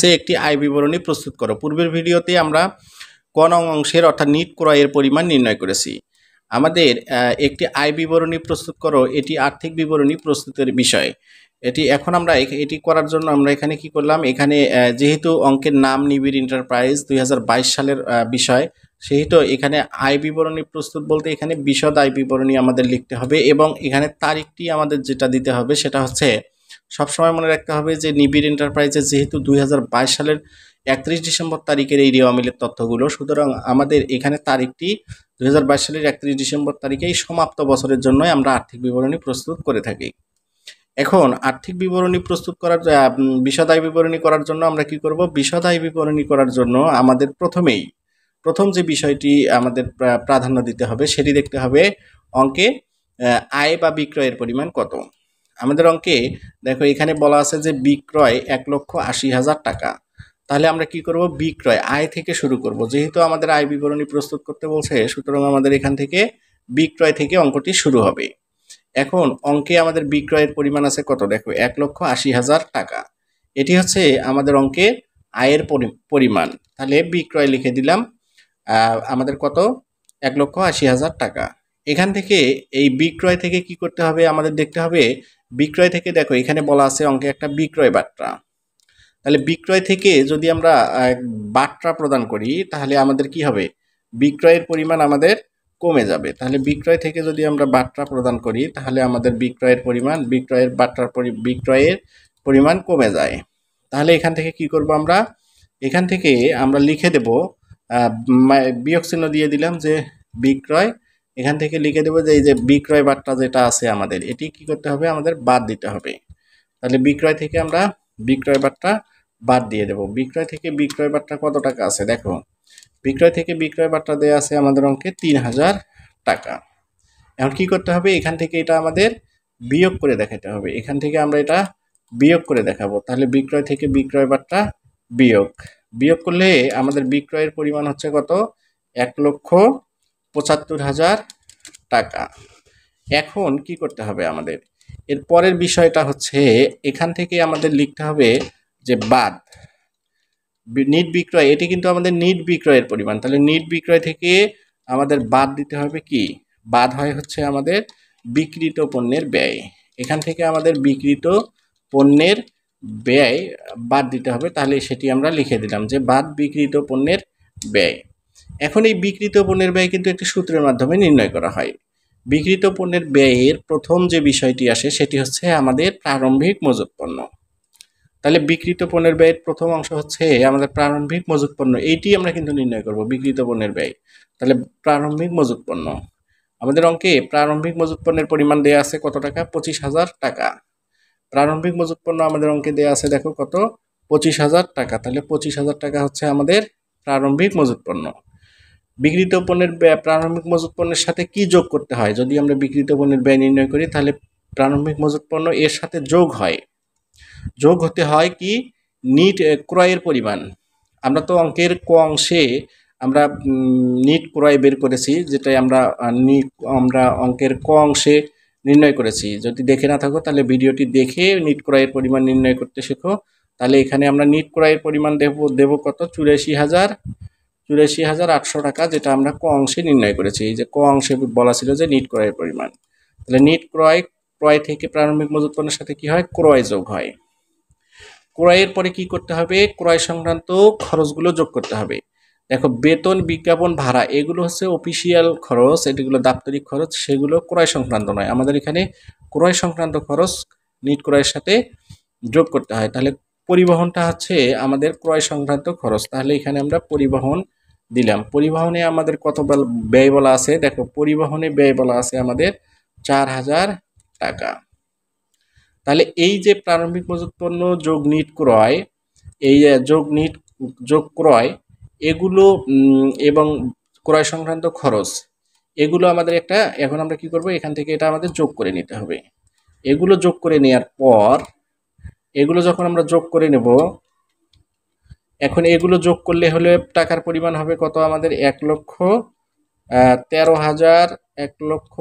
সে একটি আয় বিবরণী প্রস্তুত করো পূর্বের ভিডিওতে আমরা ক নং অংশের অর্থাৎ নিট ক্রয়ের পরিমাণ নির্ণয় করেছি আমাদের একটি আয় বিবরণী প্রস্তুত করো এটি আর্থিক বিবরণী প্রস্তুতের বিষয় এটি এখন আমরা এটি করার জন্য আমরা এখানে কি করলাম এখানে যেহেতু অঙ্কের নাম নিবিড় এন্টারপ্রাইজ দুই সালের বিষয় সেহেতু এখানে আয় বিবরণী প্রস্তুত বলতে এখানে বিশদ আয় বিবরণী আমাদের লিখতে হবে এবং এখানে তারিখটি আমাদের যেটা দিতে হবে সেটা হচ্ছে সবসময় মনে রাখতে হবে যে নিবিড় এন্টারপ্রাইজে যেহেতু দুই সালের একত্রিশ ডিসেম্বর তারিখের এই রেওয়া মিলের তথ্যগুলো সুতরাং আমাদের এখানে তারিখটি দুই সালের একত্রিশ ডিসেম্বর তারিখে এই সমাপ্ত বছরের জন্যই আমরা আর্থিক বিবরণী প্রস্তুত করে থাকি এখন আর্থিক বিবরণী প্রস্তুত করার বিশদায় বিবরণী করার জন্য আমরা কি করব বিশদায় বিবরণী করার জন্য আমাদের প্রথমেই প্রথম যে বিষয়টি আমাদের প্রাধান্য দিতে হবে সেটি দেখতে হবে অঙ্কে আয় বা বিক্রয়ের পরিমাণ কত আমাদের অঙ্কে দেখো এখানে বলা আছে যে বিক্রয় এক লক্ষ আশি হাজার টাকা তাহলে আমরা কি করব বিক্রয় আয় থেকে শুরু করব যেহেতু আমাদের আয় বিবরণী প্রস্তুত করতে বলছে সুতরাং আমাদের এখান থেকে বিক্রয় থেকে অঙ্কটি শুরু হবে এখন অঙ্কে আমাদের বিক্রয়ের পরিমাণ আছে কত দেখো এক লক্ষ আশি হাজার টাকা এটি হচ্ছে আমাদের অঙ্কে আয়ের পরিমাণ তাহলে বিক্রয় লিখে দিলাম আমাদের কত এক লক্ষ আশি হাজার টাকা এখান থেকে এই বিক্রয় থেকে কি করতে হবে আমাদের দেখতে হবে বিক্রয় থেকে দেখো এখানে বলা আছে অঙ্কে একটা বিক্রয় বার্তা তাহলে বিক্রয় থেকে যদি আমরা বার্তা প্রদান করি তাহলে আমাদের কি হবে বিক্রয়ের পরিমাণ আমাদের কমে যাবে তাহলে বিক্রয় থেকে যদি আমরা বার্তা প্রদান করি তাহলে আমাদের বিক্রয়ের পরিমাণ বিক্রয়ের বার্তার বিক্রয়ের পরিমাণ কমে যায় তাহলে এখান থেকে কি করব আমরা এখান থেকে আমরা লিখে দেব বিয়োগ চিহ্ন দিয়ে দিলাম যে বিক্রয় এখান থেকে লিখে দেবো যে এই যে বিক্রয় বার্তা যেটা আছে আমাদের এটি কি করতে হবে আমাদের বাদ দিতে হবে তাহলে বিক্রয় থেকে আমরা বিক্রয় বার্তা বাদ দিয়ে দেব বিক্রয় থেকে বিক্রয় বার্তা কত টাকা আছে দেখো বিক্রয় থেকে বিক্রয় বার্তা দেওয়া আছে আমাদের অঙ্কে তিন হাজার টাকা এখন কি করতে হবে এখান থেকে এটা আমাদের বিয়োগ করে দেখাতে হবে এখান থেকে আমরা এটা বিয়োগ করে দেখাবো তাহলে বিক্রয় থেকে বিক্রয় বার্তা বিয়োগ বিয়োগ করলে আমাদের বিক্রয়ের পরিমাণ হচ্ছে কত এক লক্ষ পঁচাত্তর হাজার টাকা এখন কি করতে হবে আমাদের এর পরের বিষয়টা হচ্ছে এখান থেকে আমাদের লিখতে হবে যে বাদ নিট বিক্রয় এটি কিন্তু আমাদের নিট বিক্রয়ের পরিমাণ তাহলে নিট বিক্রয় থেকে আমাদের বাদ দিতে হবে কি বাদ হয় হচ্ছে আমাদের বিক্রিত পণ্যের ব্যয় এখান থেকে আমাদের বিক্রিত পণ্যের ব্যয় বাদ দিতে হবে তাহলে সেটি আমরা লিখে দিলাম যে বাদ বিক্রিত পণ্যের ব্যয় এখন এই বিকৃত পণ্যের ব্যয় কিন্তু একটি সূত্রের মাধ্যমে নির্ণয় করা হয় বিকৃত পণ্যের ব্যয়ের প্রথম যে বিষয়টি আসে সেটি হচ্ছে আমাদের প্রারম্ভিক মজুত পণ্য তাহলে বিকৃত পণ্যের ব্যয়ের প্রথম অংশ হচ্ছে আমাদের প্রারম্ভিক মজুত পণ্য এইটি আমরা কিন্তু নির্ণয় করব বিকৃত পণ্যের ব্যয় তাহলে প্রারম্ভিক মজুত পণ্য আমাদের অঙ্কে প্রারম্ভিক মজুত পণ্যের পরিমাণ দেওয়া আছে কত টাকা পঁচিশ হাজার টাকা প্রারম্ভিক মজুত পণ্য আমাদের অঙ্কে দেওয়া আছে দেখো কত পঁচিশ হাজার টাকা তাহলে পঁচিশ হাজার টাকা হচ্ছে আমাদের প্রারম্ভিক মজুত পণ্য বিক্রিত পণ্যের ব্যয় প্রারম্ভিক মজুত পণ্যের সাথে কি যোগ করতে হয় যদি আমরা বিক্রিত পণ্যের ব্যয় নির্ণয় করি তাহলে প্রারম্ভিক মজুত পণ্য এর সাথে যোগ হয় যোগ হতে হয় কি নিট ক্রয়ের পরিমাণ আমরা তো অঙ্কের ক অংশে আমরা নিট ক্রয় বের করেছি যেটাই আমরা আমরা অঙ্কের ক অংশে নির্ণয় করেছি যদি দেখে না থাকো তাহলে ভিডিওটি দেখে নিট ক্রয়ের পরিমাণ নির্ণয় করতে শেখো তাহলে এখানে আমরা নিট ক্রয়ের পরিমাণ দেব দেব কত চুরাশি হাজার চুরাশি হাজার আটশো টাকা যেটা আমরা ক অংশে নির্ণয় করেছি এই যে ক অংশে বলা ছিল যে নিট ক্রয়ের পরিমাণ তাহলে নিট ক্রয় ক্রয় থেকে প্রারম্ভিক মজুত পণ্যের সাথে কি হয় ক্রয় যোগ হয় ক্রয়ের পরে কি করতে হবে ক্রয় সংক্রান্ত খরচগুলো যোগ করতে হবে দেখো বেতন বিজ্ঞাপন ভাড়া এগুলো হচ্ছে অফিসিয়াল খরচ এটিগুলো দাপ্তরিক খরচ সেগুলো ক্রয় সংক্রান্ত নয় আমাদের এখানে ক্রয় সংক্রান্ত খরচ নিট ক্রয়ের সাথে যোগ করতে হয় তাহলে পরিবহনটা হচ্ছে আমাদের ক্রয় সংক্রান্ত খরচ তাহলে এখানে আমরা পরিবহন দিলাম পরিবহনে আমাদের কত ব্যয় বলা আছে দেখো পরিবহনে ব্যয় বলা আছে আমাদের চার হাজার টাকা তাহলে এই যে প্রারম্ভিক মজুত পণ্য যোগ নিট ক্রয় এই যোগ নিট যোগ ক্রয় এগুলো এবং ক্রয় সংক্রান্ত খরচ এগুলো আমাদের একটা এখন আমরা কি করব এখান থেকে এটা আমাদের যোগ করে নিতে হবে এগুলো যোগ করে নেওয়ার পর এগুলো যখন আমরা যোগ করে নেব এখন এগুলো যোগ করলে হলে টাকার পরিমাণ হবে কত আমাদের এক লক্ষ তেরো হাজার এক লক্ষ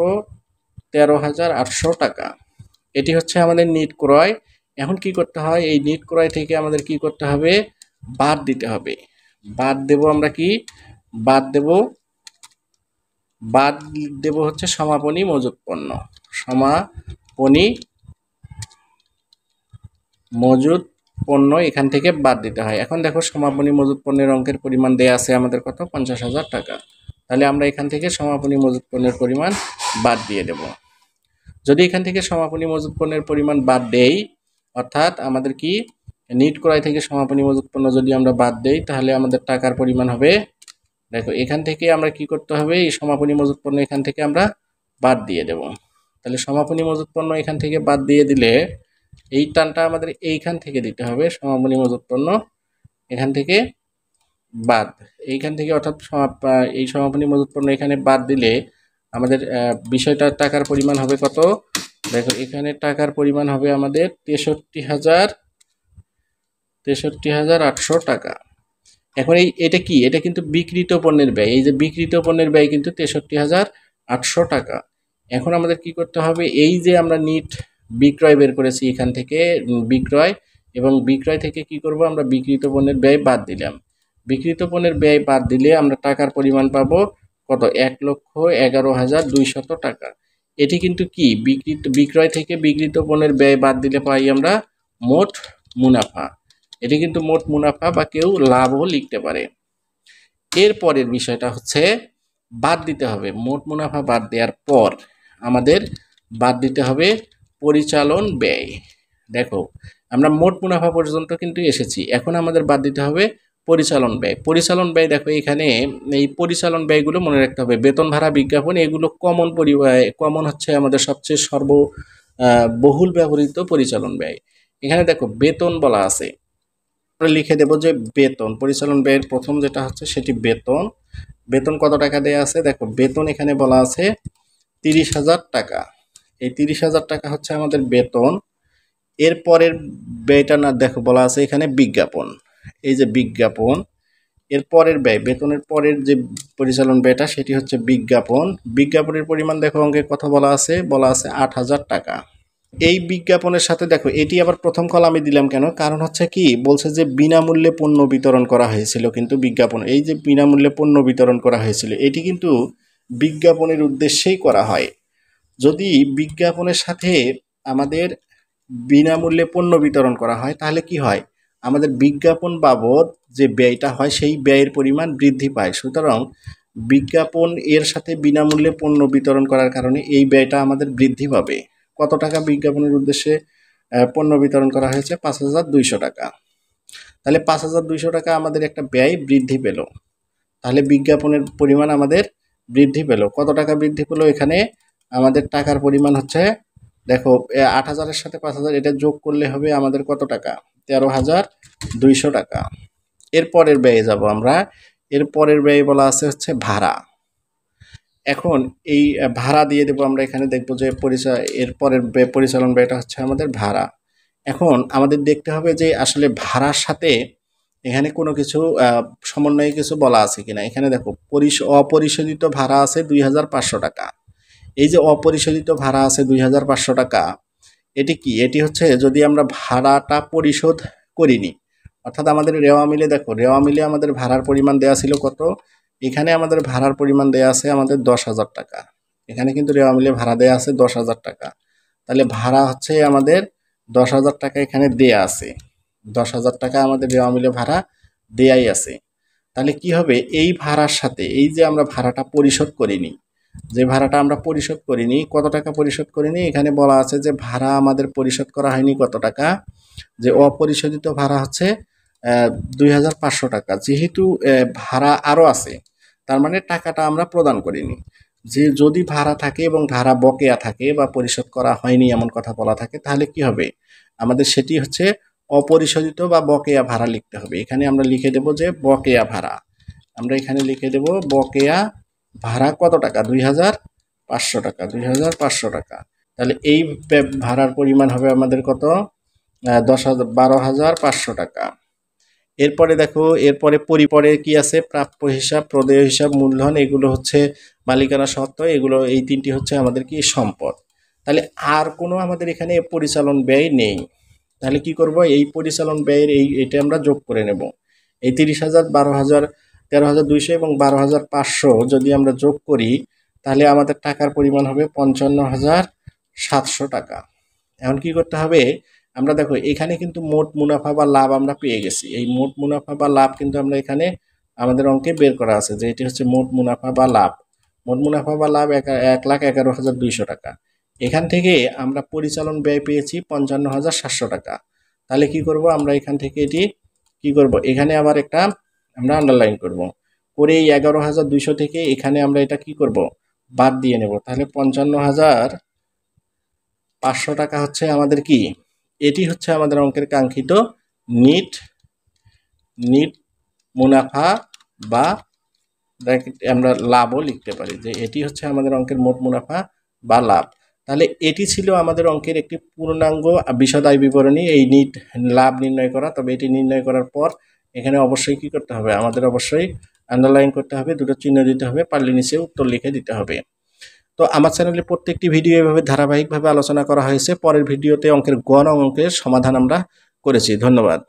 তেরো হাজার আটশো টাকা এটি হচ্ছে আমাদের নিট ক্রয় এখন কি করতে হয় এই নিট ক্রয় থেকে আমাদের কি করতে হবে বাদ দিতে হবে বাদ দেব আমরা কি বাদ দেব বাদ দেব হচ্ছে সমাপনী মজুত পণ্য সমাপনী মজুত পণ্য এখান থেকে বাদ দিতে হয় এখন দেখো সমাপনী মজুত পণ্যের অঙ্কের পরিমাণ দেয়া আছে আমাদের কত পঞ্চাশ হাজার টাকা তাহলে আমরা এখান থেকে সমাপনী মজুত পণ্যের পরিমাণ বাদ দিয়ে দেব যদি এখান থেকে সমাপনী মজুত পণ্যের পরিমাণ বাদ দেই অর্থাৎ আমাদের কি নিট ক্রয় থেকে সমাপনী মজুত পণ্য যদি আমরা বাদ দেই তাহলে আমাদের টাকার পরিমাণ হবে দেখো এখান থেকে আমরা কি করতে হবে এই সমাপনী মজুত পণ্য এখান থেকে আমরা বাদ দিয়ে দেব তাহলে সমাপনী মজুত পণ্য এখান থেকে বাদ দিয়ে দিলে এই টানটা আমাদের এইখান থেকে দিতে হবে সমাপনী মজুত পণ্য এখান থেকে বাদ এইখান থেকে অর্থাৎ এই সমাপনী মজুত পণ্য এখানে বাদ দিলে আমাদের বিষয়টা টাকার পরিমাণ হবে কত দেখো এখানে টাকার পরিমাণ হবে আমাদের তেষট্টি হাজার তেষট্টি হাজার আটশো টাকা এখন এই এটা কি এটা কিন্তু বিকৃত পণ্যের ব্যয় এই যে বিকৃত পণ্যের ব্যয় কিন্তু তেষট্টি হাজার আটশো টাকা এখন আমাদের কি করতে হবে এই যে আমরা নিট বিক্রয় বের করেছি এখান থেকে বিক্রয় এবং বিক্রয় থেকে কি করব আমরা বিক্রিত পণ্যের ব্যয় বাদ দিলাম বিক্রিত পণ্যের ব্যয় বাদ দিলে আমরা টাকার পরিমাণ পাব কত এক লক্ষ এগারো হাজার দুইশত টাকা এটি কিন্তু কি বিক্রিত বিক্রয় থেকে বিক্রিত পণ্যের ব্যয় বাদ দিলে পাই আমরা মোট মুনাফা এটি কিন্তু মোট মুনাফা বা কেউ লাভও লিখতে পারে এর পরের বিষয়টা হচ্ছে বাদ দিতে হবে মোট মুনাফা বাদ দেওয়ার পর আমাদের বাদ দিতে হবে পরিচালন ব্যয় দেখো আমরা মোট মুনাফা পর্যন্ত কিন্তু এসেছি এখন আমাদের বাদ দিতে হবে পরিচালন ব্যয় পরিচালন ব্যয় দেখো এখানে এই পরিচালন ব্যয়গুলো মনে রাখতে হবে বেতন ভাড়া বিজ্ঞাপন এগুলো কমন কমন হচ্ছে আমাদের সবচেয়ে সর্ব বহুল ব্যবহৃত পরিচালন ব্যয় এখানে দেখো বেতন বলা আছে লিখে দেব যে বেতন পরিচালন ব্যয়ের প্রথম যেটা হচ্ছে সেটি বেতন বেতন কত টাকা দেয়া আছে দেখো বেতন এখানে বলা আছে তিরিশ হাজার টাকা এই তিরিশ হাজার টাকা হচ্ছে আমাদের বেতন এরপরের ব্যয়টা না দেখো বলা আছে এখানে বিজ্ঞাপন এই যে বিজ্ঞাপন এর পরের ব্যয় বেতনের পরের যে পরিচালন ব্যয়টা সেটি হচ্ছে বিজ্ঞাপন বিজ্ঞাপনের পরিমাণ দেখো অঙ্কে কথা বলা আছে বলা আছে আট হাজার টাকা এই বিজ্ঞাপনের সাথে দেখো এটি আবার প্রথম কল আমি দিলাম কেন কারণ হচ্ছে কি বলছে যে বিনামূল্যে পণ্য বিতরণ করা হয়েছিল কিন্তু বিজ্ঞাপন এই যে বিনামূল্যে পণ্য বিতরণ করা হয়েছিল এটি কিন্তু বিজ্ঞাপনের উদ্দেশ্যেই করা হয় যদি বিজ্ঞাপনের সাথে আমাদের বিনামূল্যে পণ্য বিতরণ করা হয় তাহলে কি হয় আমাদের বিজ্ঞাপন বাবদ যে ব্যয়টা হয় সেই ব্যয়ের পরিমাণ বৃদ্ধি পায় সুতরাং বিজ্ঞাপন এর সাথে বিনামূল্যে পণ্য বিতরণ করার কারণে এই ব্যয়টা আমাদের বৃদ্ধি পাবে কত টাকা বিজ্ঞাপনের উদ্দেশ্যে পণ্য বিতরণ করা হয়েছে পাঁচ হাজার দুইশো টাকা তাহলে পাঁচ হাজার দুইশো টাকা আমাদের একটা ব্যয় বৃদ্ধি পেল তাহলে বিজ্ঞাপনের পরিমাণ আমাদের বৃদ্ধি পেল কত টাকা বৃদ্ধি পেল এখানে আমাদের টাকার পরিমাণ হচ্ছে দেখো আট হাজারের সাথে পাঁচ হাজার এটা যোগ করলে হবে আমাদের কত টাকা তেরো হাজার দুইশো টাকা এর পরের ব্যয়ে যাব আমরা এর পরের ব্যয় বলা আছে হচ্ছে ভাড়া এখন এই ভাড়া দিয়ে দেবো আমরা এখানে দেখব যে পরিচয় এরপরের পরিচালন ব্যয়টা হচ্ছে আমাদের ভাড়া এখন আমাদের দেখতে হবে যে আসলে ভাড়ার সাথে এখানে কোনো কিছু সমন্বয়ে কিছু বলা আছে কিনা এখানে দেখো পরিশ অপরিশোধিত ভাড়া আছে দুই টাকা এই যে অপরিশোধিত ভাড়া আছে দুই টাকা এটি কি এটি হচ্ছে যদি আমরা ভাড়াটা পরিশোধ করিনি অর্থাৎ আমাদের রেওয়া মিলে দেখো রেওয়া মিলে আমাদের ভাড়ার পরিমাণ দেয়া ছিল কত এখানে আমাদের ভাড়ার পরিমাণ দেয়া আছে আমাদের দশ হাজার টাকা এখানে কিন্তু রেওয়া মিলে ভাড়া দেওয়া আছে দশ হাজার টাকা তাহলে ভাড়া হচ্ছে আমাদের দশ হাজার টাকা এখানে দেয়া আছে দশ হাজার টাকা আমাদের রেওয়া মিলে ভাড়া দেয়াই আছে তাহলে কি হবে এই ভাড়ার সাথে এই যে আমরা ভাড়াটা পরিশোধ করিনি যে ভাড়াটা আমরা পরিশোধ করিনি কত টাকা পরিশোধ করিনি এখানে বলা আছে যে ভাড়া আমাদের পরিশোধ করা হয়নি কত টাকা যে অপরিশোধিত ভাড়া হচ্ছে দুই টাকা যেহেতু ভাড়া আরও আছে তার মানে টাকাটা আমরা প্রদান করিনি যে যদি ভাড়া থাকে এবং ভাড়া বকেয়া থাকে বা পরিশোধ করা হয়নি এমন কথা বলা থাকে তাহলে কি হবে আমাদের সেটি হচ্ছে অপরিশোধিত বা বকেয়া ভাড়া লিখতে হবে এখানে আমরা লিখে দেব যে বকেয়া ভাড়া আমরা এখানে লিখে দেব বকেয়া ভাড়া কত টাকা দুই হাজার পাঁচশো টাকা দুই হাজার পাঁচশো টাকা তাহলে এই ভাড়ার পরিমাণ হবে আমাদের কত দশ হাজার বারো হাজার পাঁচশো টাকা এরপরে দেখো এরপরে পরিপরে কি আছে প্রাপ্য হিসাব প্রদেয় হিসাব মূলধন এগুলো হচ্ছে মালিকানা সত্ত্ব এগুলো এই তিনটি হচ্ছে আমাদের কি সম্পদ তাহলে আর কোনো আমাদের এখানে পরিচালন ব্যয় নেই তাহলে কি করব এই পরিচালন ব্যয়ের এই এটা আমরা যোগ করে নেব এই তিরিশ হাজার বারো হাজার তেরো হাজার দুইশো এবং বারো হাজার পাঁচশো যদি আমরা যোগ করি তাহলে আমাদের টাকার পরিমাণ হবে পঞ্চান্ন হাজার সাতশো টাকা এখন কি করতে হবে আমরা দেখো এখানে কিন্তু মোট মুনাফা বা লাভ আমরা পেয়ে গেছি এই মোট মুনাফা বা লাভ কিন্তু আমরা এখানে আমাদের অঙ্কে বের করা আছে যে এটি হচ্ছে মোট মুনাফা বা লাভ মোট মুনাফা বা লাভ এক লাখ এগারো হাজার দুইশো টাকা এখান থেকে আমরা পরিচালন ব্যয় পেয়েছি পঞ্চান্ন হাজার সাতশো টাকা তাহলে কি করব আমরা এখান থেকে এটি কি করব এখানে আবার একটা আমরা আন্ডারলাইন করব। করে এই এগারো হাজার দুইশো থেকে এখানে আমরা এটা কি করব বাদ দিয়ে নেব তাহলে পঞ্চান্ন হাজার পাঁচশো টাকা হচ্ছে আমাদের কি এটি হচ্ছে আমাদের অঙ্কের কাঙ্ক্ষিত নিট নিট মুনাফা বা আমরা লাভও লিখতে পারি যে এটি হচ্ছে আমাদের অঙ্কের মোট মুনাফা বা লাভ তাহলে এটি ছিল আমাদের অঙ্কের একটি পূর্ণাঙ্গ বিশদায় বিবরণী এই নিট লাভ নির্ণয় করা তবে এটি নির্ণয় করার পর এখানে অবশ্যই কি করতে হবে আমাদের অবশ্যই আন্ডারলাইন করতে হবে দুটো চিহ্ন দিতে হবে পারলে নিচে উত্তর লিখে দিতে হবে তো আমার চ্যানেলে প্রত্যেকটি ভিডিও এভাবে ধারাবাহিকভাবে আলোচনা করা হয়েছে পরের ভিডিওতে অঙ্কের গণ অঙ্কের সমাধান আমরা করেছি ধন্যবাদ